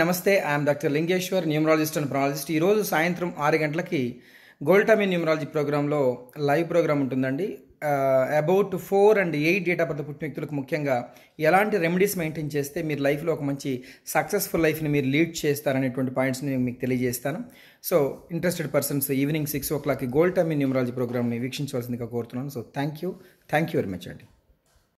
నమస్తే I'm doctor Lingeshwar numerologist and ప్రాలజిస్ట్ ఈరోజు సాయంత్రం ఆరు గంటలకి గోల్టామిన్ న్యూమరాలజీ ప్రోగ్రాంలో లైవ్ ప్రోగ్రామ్ ఉంటుందండి about four and eight date of birth పుట్టిన వ్యక్తులకు ముఖ్యంగా ఎలాంటి రెమెడీస్ మెయింటైన్ చేస్తే మీరు లైఫ్లో ఒక మంచి సక్సెస్ఫుల్ లైఫ్ని మీరు లీడ్ చేస్తారనేటువంటి పాయింట్స్ని నేను మీకు తెలియజేస్తాను so interested persons evening six ఓ క్లాక్కి గోల్టామిన్ న్యూమరాలజీ ప్రోగ్రామ్ని వీక్షించవలసిందిగా కోరుతున్నాను so thank you thank you very much అండి